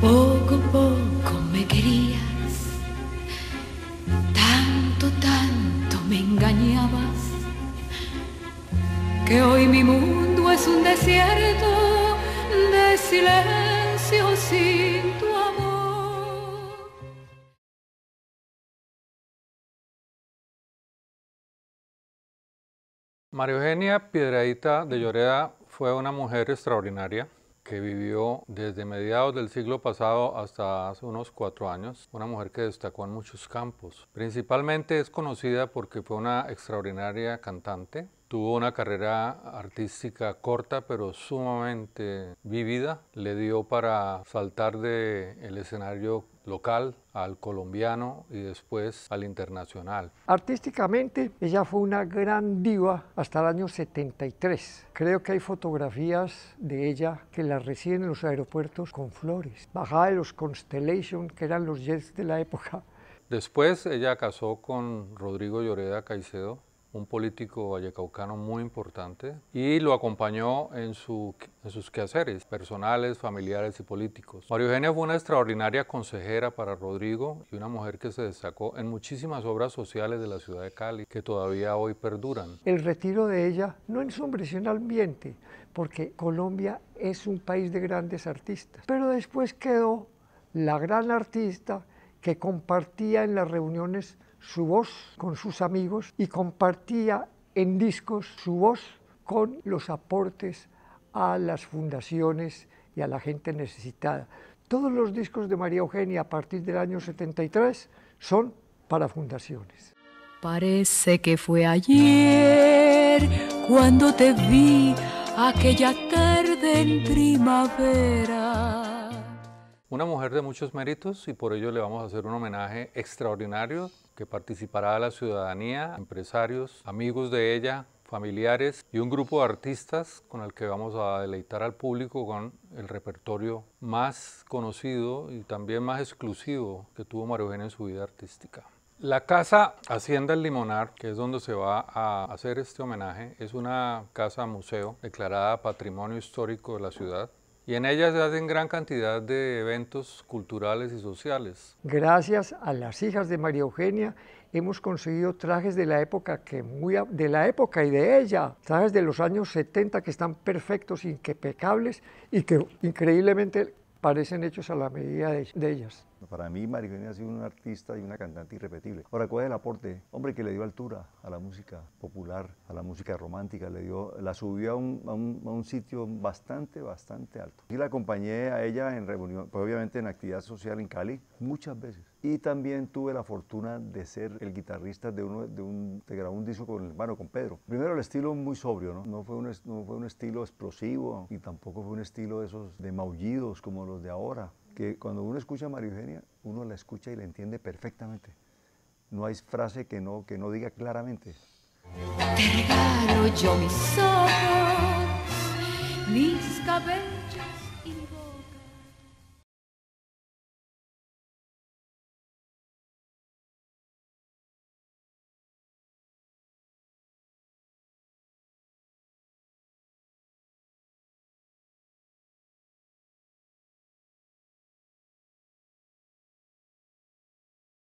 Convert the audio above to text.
Poco a poco me querías, tanto, tanto me engañabas, que hoy mi mundo es un desierto de silencio sin tu amor. María Eugenia Piedradita de Lloreda fue una mujer extraordinaria que vivió desde mediados del siglo pasado hasta hace unos cuatro años, una mujer que destacó en muchos campos. Principalmente es conocida porque fue una extraordinaria cantante, Tuvo una carrera artística corta pero sumamente vivida. Le dio para saltar del escenario local al colombiano y después al internacional. Artísticamente ella fue una gran diva hasta el año 73. Creo que hay fotografías de ella que las reciben en los aeropuertos con flores. Bajada de los Constellation, que eran los jets de la época. Después ella casó con Rodrigo Lloreda Caicedo, un político vallecaucano muy importante y lo acompañó en, sus quehaceres personales, familiares y políticos. María Eugenia fue una extraordinaria consejera para Rodrigo y una mujer que se destacó en muchísimas obras sociales de la ciudad de Cali que todavía hoy perduran. El retiro de ella no ensombreció el ambiente porque Colombia es un país de grandes artistas, pero después quedó la gran artista que compartía en las reuniones su voz con sus amigos y compartía en discos su voz con los aportes a las fundaciones y a la gente necesitada. Todos los discos de María Eugenia a partir del año 73 son para fundaciones. Parece que fue ayer cuando te vi aquella tarde en primavera una mujer de muchos méritos y por ello le vamos a hacer un homenaje extraordinario que participará a la ciudadanía, empresarios, amigos de ella, familiares y un grupo de artistas con el que vamos a deleitar al público con el repertorio más conocido y también más exclusivo que tuvo María en su vida artística. La casa Hacienda El Limonar, que es donde se va a hacer este homenaje, es una casa museo declarada Patrimonio Histórico de la ciudad. Y en ellas se hacen gran cantidad de eventos culturales y sociales. Gracias a las hijas de María Eugenia hemos conseguido trajes de la época que muy de la época y de ella, trajes de los años 70 que están perfectos, impecables y que increíblemente parecen hechos a la medida de ellas. Para mí, María ha sido una artista y una cantante irrepetible. Ahora, ¿cuál es el aporte? Hombre, que le dio altura a la música popular, a la música romántica, le dio, la subió a un, a un, a un sitio bastante, bastante alto. Y la acompañé a ella en reunión, pues obviamente en actividad social en Cali, muchas veces. Y también tuve la fortuna de ser el guitarrista de uno de un un disco con hermano con Pedro. Primero el estilo muy sobrio, ¿no? No fue un fue un estilo explosivo y tampoco fue un estilo de esos de maullidos como los de ahora, que cuando uno escucha a María Eugenia, uno la escucha y la entiende perfectamente. No hay frase que no que no diga claramente. Te regalo yo mis ojos, y